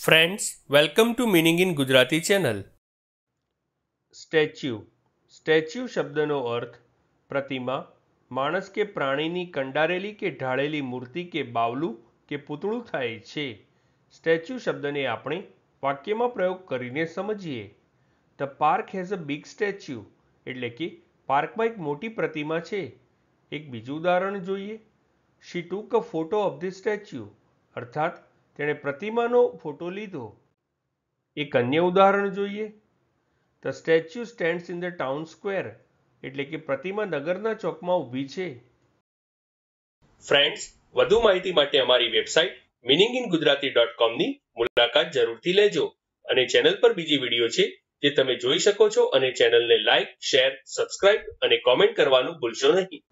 friends welcome to meaning in Gujarati channel statue statue શબ્દનો અર્થ પ્રતિમા માણસ કે પ્રાણીની કંડારેલી કે ઢાળેલી મૂર્તિ કે બાવલું કે પૂતળું થાય છે સ્ટેચ્યુ શબ્દને આપણે વાક્યમાં પ્રયોગ કરીને સમજીએ the park has a big statue એટલે કે પાર્કમાં એક મોટી પ્રતિમા છે એક બીજું ઉદાહરણ જોઈએ she took a photo of the statue અર્થાત તેણે પ્રતિમાનો ફોટો લીધો એક અન્ય ઉદાહરણ જોઈએ the statue stands in the town square એટલે કે પ્રતિમા નગરના ચોકમાં ઊભી છે ફ્રેન્ડ્સ વધુ માહિતી માટે અમારી website meaning in Gujarati dot કોમની મુલાકાત જરૂરથી લેજો અને ચેનલ પર બીજી વિડીયો છે જે તમે જોઈ શકો છો અને ચેનલને લાઇક શેર સબસ્ક્રાઇબ અને કોમેન્ટ કરવાનું ભૂલશો નહીં